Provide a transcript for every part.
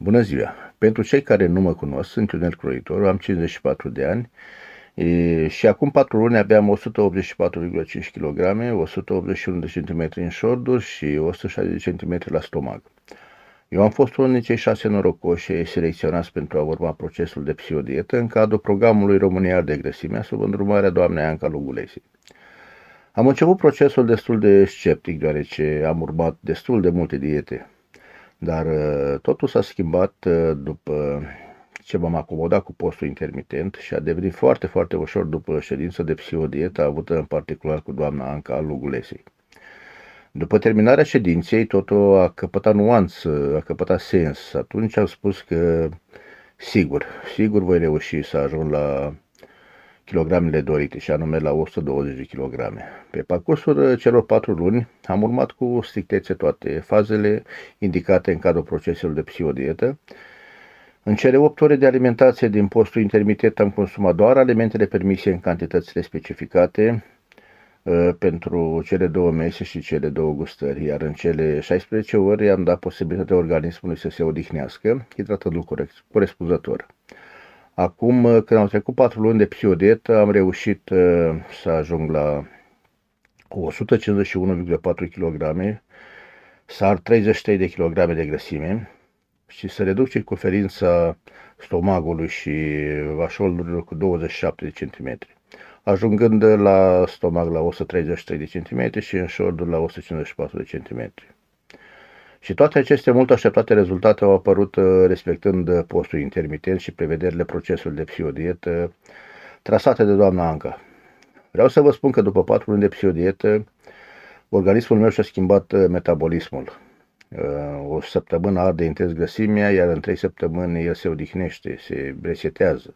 Bună ziua! Pentru cei care nu mă cunosc, sunt Ionel Croitoru, am 54 de ani e, și acum 4 luni aveam 184,5 kg, 181 de cm în șorduri și 160 cm la stomac. Eu am fost unul dintre cei șase norocoși selecționați pentru a urma procesul de psihodietă în cadrul programului România de grăsimea sub îndrumarea doamnei Anca Lugulesi. Am început procesul destul de sceptic, deoarece am urmat destul de multe diete, dar uh, totul s-a schimbat uh, după ce m-am acomodat cu postul intermitent și a devenit foarte, foarte ușor după ședința de psihodietă avută în particular cu doamna Anca Lugulesei. După terminarea ședinței, totul a căpătat nuanță, a căpătat sens. Atunci am spus că sigur, sigur voi reuși să ajung la kilogramele dorite, și anume la 120 de kilograme. Pe parcursul uh, celor patru luni am urmat cu strictețe toate fazele indicate în cadrul proceselor de psihodietă. În cele 8 ore de alimentație din postul intermitent am consumat doar alimentele permise în cantitățile specificate, uh, pentru cele două mese și cele două gustări, iar în cele 16 ore am dat posibilitatea organismului să se odihnească, hidratul corespunzător. Acum, uh, când am trecut 4 luni de psiodet, uh, am reușit uh, să ajung la 151,4 kg, să ar 33 de kg de grăsime și să reduc circunferința stomagului și vașolului cu 27 de cm, ajungând la stomac la 133 de cm și în șoldul la 154 de cm. Și toate aceste mult așteptate rezultate au apărut uh, respectând uh, postul intermitent și prevederile procesului de psihodietă uh, trasate de doamna Anca. Vreau să vă spun că după patru luni de psihodietă, organismul meu și-a schimbat metabolismul. O săptămână arde intens grăsimea, iar în 3 săptămâni el se odihnește, se resetează.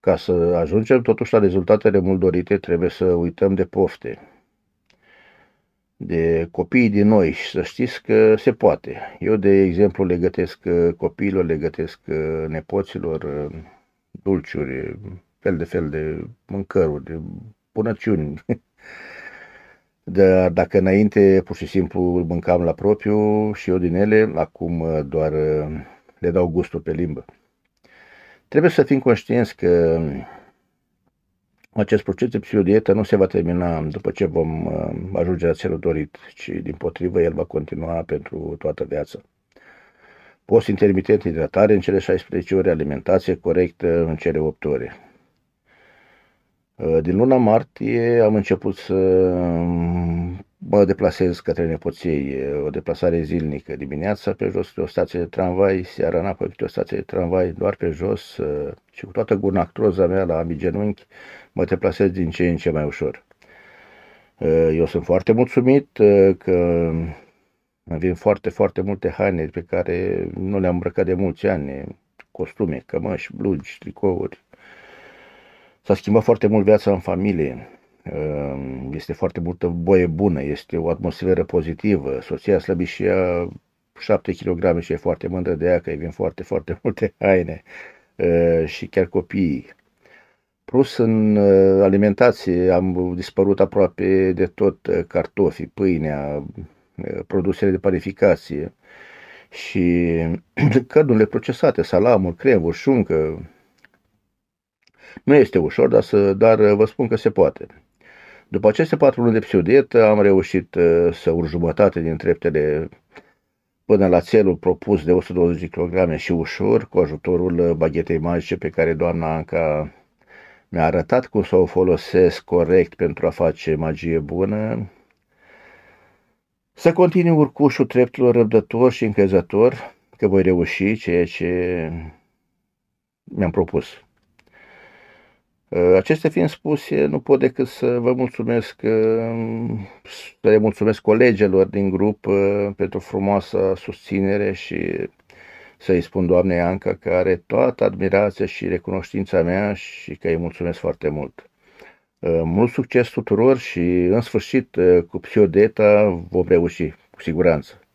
Ca să ajungem totuși la rezultatele mult dorite, trebuie să uităm de pofte, de copiii din noi și să știți că se poate. Eu, de exemplu, le gătesc uh, copiilor, le gătesc uh, nepoților uh, dulciuri, fel de fel de mâncăruri, de bunăciuni. Dar dacă înainte pur și simplu îl mâncam la propriu și eu din ele, acum doar le dau gustul pe limbă. Trebuie să fim conștienți că acest proces de psihodietă nu se va termina după ce vom uh, ajunge la țelul dorit, ci din potrivă el va continua pentru toată viața. Post intermitent hidratare în cele 16 ore, alimentație corectă în cele 8 ore. Uh, din luna martie am început să mă deplasez către nepoții, o deplasare zilnică dimineața pe jos de o stație de tramvai, seara înapoi pe o stație de tramvai, doar pe jos și cu toată gurnactroza mea la ambii genunchi, mă deplasez din ce în ce mai ușor. Eu sunt foarte mulțumit că avem foarte, foarte multe haine pe care nu le-am îmbrăcat de mulți ani, costume, cămăși, blugi, tricouri. S-a schimbat foarte mult viața în familie Ehm, este foarte multă boie bună, este o atmosferă pozitivă, soția slăbit și ea 7 kg și e foarte mândră de ea că îi vin foarte, foarte multe haine ehm, și chiar copiii. Plus în ehm, alimentație am dispărut aproape de tot cartofii, pâinea, produsele de panificație și cărnurile procesate, salamul, cremuri, șuncă. Nu este ușor, dar, să, dar vă spun că se poate. După aceste patru luni de pseudiet, am reușit uh, să urc jumătate din treptele până la țelul propus de 120 kg și ușor, cu ajutorul uh, baghetei magice pe care doamna Anca mi-a arătat cum să o folosesc corect pentru a face magie bună. Să continui urcușul treptelor răbdător și încrezător că voi reuși ceea ce mi-am propus. Eh, acestea fiind spuse, nu pot decât să vă mulțumesc, eh, să le mulțumesc colegelor din grup eh, pentru frumoasa susținere și să-i spun doamnei Anca că are toată admirația și recunoștința mea și că îi mulțumesc foarte mult. Mult succes tuturor și, în sfârșit, cu Psiodeta vom reuși, cu siguranță.